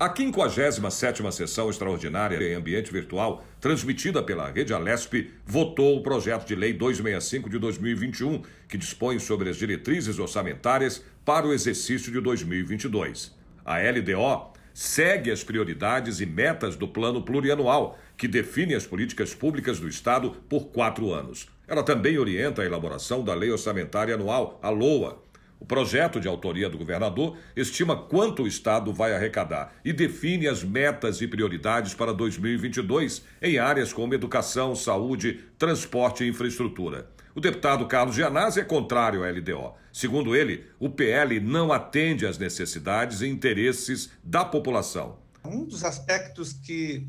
A 57ª sessão extraordinária em ambiente virtual, transmitida pela Rede Alesp, votou o projeto de lei 265 de 2021, que dispõe sobre as diretrizes orçamentárias para o exercício de 2022. A LDO segue as prioridades e metas do plano plurianual, que define as políticas públicas do Estado por quatro anos. Ela também orienta a elaboração da Lei Orçamentária Anual, a LOA, o projeto de autoria do governador estima quanto o Estado vai arrecadar e define as metas e prioridades para 2022 em áreas como educação, saúde, transporte e infraestrutura. O deputado Carlos Gianazzi é contrário à LDO. Segundo ele, o PL não atende às necessidades e interesses da população. Um dos aspectos que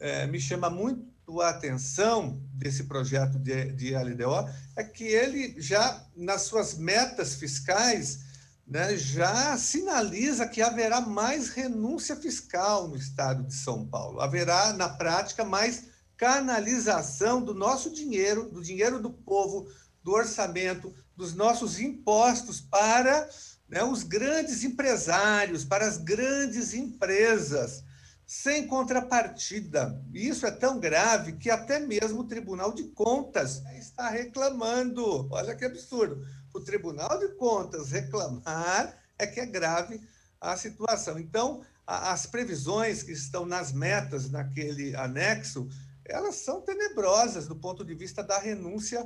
é, me chama muito a atenção desse projeto de, de LDO é que ele já, nas suas metas fiscais, né, já sinaliza que haverá mais renúncia fiscal no estado de São Paulo. Haverá, na prática, mais canalização do nosso dinheiro, do dinheiro do povo, do orçamento, dos nossos impostos para né, os grandes empresários, para as grandes empresas sem contrapartida. E isso é tão grave que até mesmo o Tribunal de Contas está reclamando. Olha que absurdo. O Tribunal de Contas reclamar é que é grave a situação. Então, a, as previsões que estão nas metas naquele anexo, elas são tenebrosas do ponto de vista da renúncia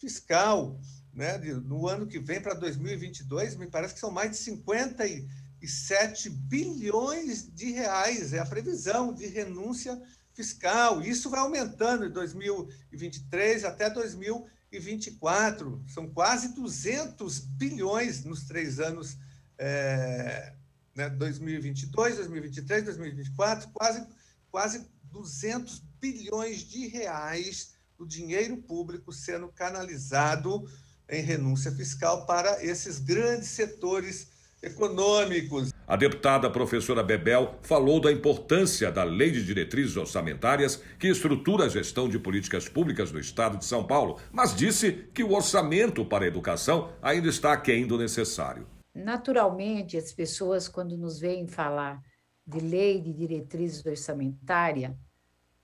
fiscal. Né? No ano que vem, para 2022, me parece que são mais de 50 e 7 bilhões de reais. É a previsão de renúncia fiscal. Isso vai aumentando de 2023 até 2024. São quase 200 bilhões nos três anos é, né, 2022, 2023, 2024, quase, quase 200 bilhões de reais do dinheiro público sendo canalizado em renúncia fiscal para esses grandes setores econômicos. A deputada professora Bebel falou da importância da Lei de Diretrizes Orçamentárias que estrutura a gestão de políticas públicas do Estado de São Paulo, mas disse que o orçamento para a educação ainda está aquém do necessário. Naturalmente, as pessoas, quando nos veem falar de lei de diretrizes orçamentária,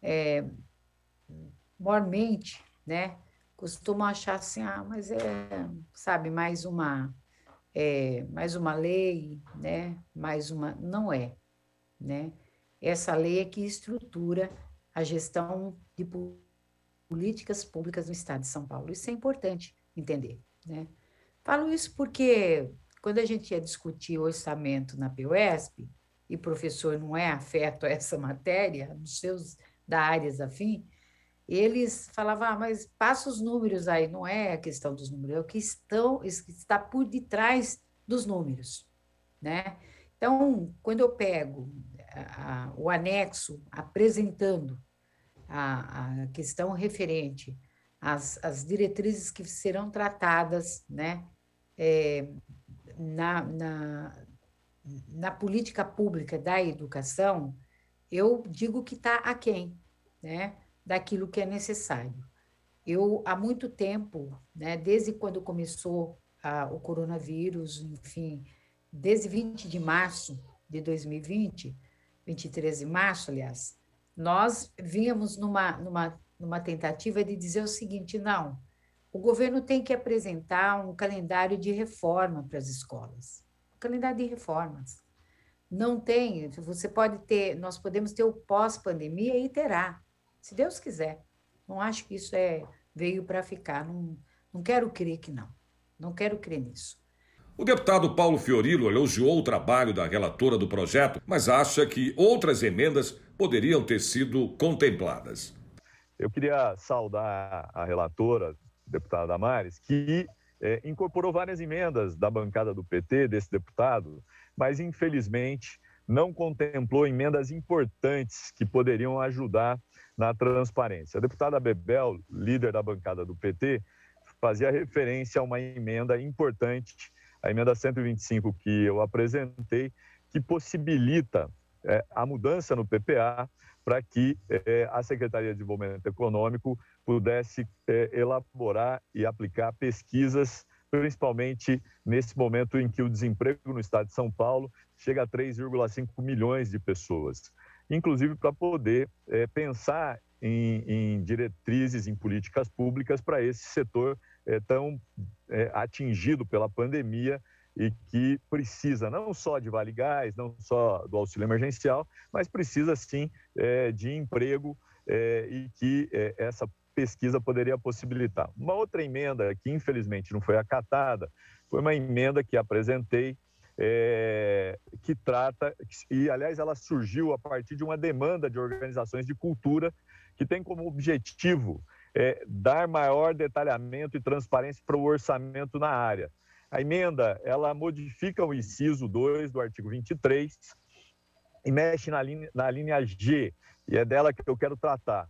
é, mormente, né, costumam achar assim, ah, mas é, sabe, mais uma é, mais uma lei, né? Mais uma, não é, né? Essa lei é que estrutura a gestão de políticas públicas no Estado de São Paulo. Isso é importante entender, né? Falo isso porque quando a gente ia discutir orçamento na PUESP, e professor não é afeto a essa matéria, nos seus da áreas afim, eles falavam, ah, mas passa os números aí, não é a questão dos números, é o que estão, está por detrás dos números, né? Então, quando eu pego a, eh, a, o anexo apresentando a, a questão referente às, às, diretrizes que serão tratadas, né, é, na, na, na política pública da educação, eu digo que está aquém, né? daquilo que é necessário. Eu, há muito tempo, né, desde quando começou a, o coronavírus, enfim, desde 20 de março de 2020, 23 de março, aliás, nós vínhamos numa, numa, numa tentativa de dizer o seguinte: não, o governo tem que apresentar um calendário de reforma para as escolas. Um calendário de reformas. Não tem, você pode ter, nós podemos ter o pós-pandemia e terá, se Deus quiser. Não acho que isso é veio para ficar. Não, não quero crer que não. Não quero crer nisso. O deputado Paulo Fiorillo elogiou o trabalho da relatora do projeto, mas acha que outras emendas poderiam ter sido contempladas. Eu queria saudar a relatora, deputada Damares, que é, incorporou várias emendas da bancada do PT, desse deputado, mas infelizmente não contemplou emendas importantes que poderiam ajudar na transparência. A deputada Bebel, líder da bancada do PT, fazia referência a uma emenda importante, a emenda 125 que eu apresentei, que possibilita é, a mudança no PPA para que é, a Secretaria de Desenvolvimento Econômico pudesse é, elaborar e aplicar pesquisas principalmente nesse momento em que o desemprego no estado de São Paulo chega a 3,5 milhões de pessoas. Inclusive para poder é, pensar em, em, diretrizes, em políticas públicas para esse setor é, tão é, atingido pela pandemia e que precisa não só de Vale Gás, não só do auxílio emergencial, mas precisa sim de emprego e que essa pesquisa poderia possibilitar. Uma outra emenda que, infelizmente, não foi acatada foi uma emenda que apresentei. É, que trata, e aliás, ela surgiu a partir de uma demanda de organizações de cultura que tem como objetivo é, dar maior detalhamento e transparência para o orçamento na área. A emenda, ela modifica o inciso 2 do artigo 23 e mexe na linha, na linha G, e é dela que eu quero tratar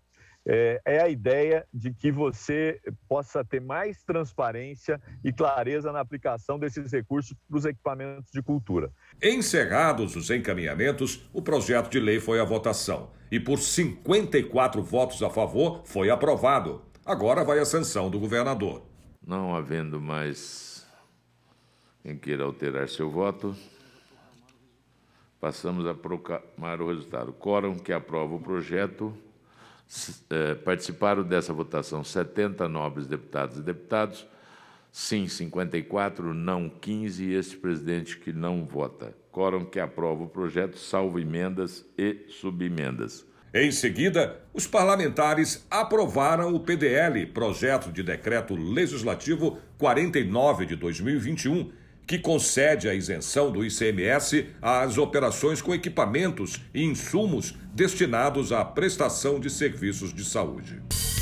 é, é a ideia de que você possa ter mais transparência e clareza na aplicação desses recursos para os equipamentos de cultura. Encerrados os encaminhamentos, o projeto de lei foi à votação e, por 54 votos a favor, foi aprovado. Agora vai a sanção do governador. Não havendo mais quem queira alterar seu voto, passamos a proclamar o resultado. Quórum que aprova o projeto. Eh, participaram dessa votação 70 nobres deputados e deputados, sim 54, não 15, e este presidente que não vota. Quórum que aprova o projeto, salvo emendas e subemendas. Em seguida, os parlamentares aprovaram o PDL, Projeto de Decreto Legislativo 49 de 2021, que concede a isenção do ICMS às operações com equipamentos e insumos destinados à prestação de serviços de saúde.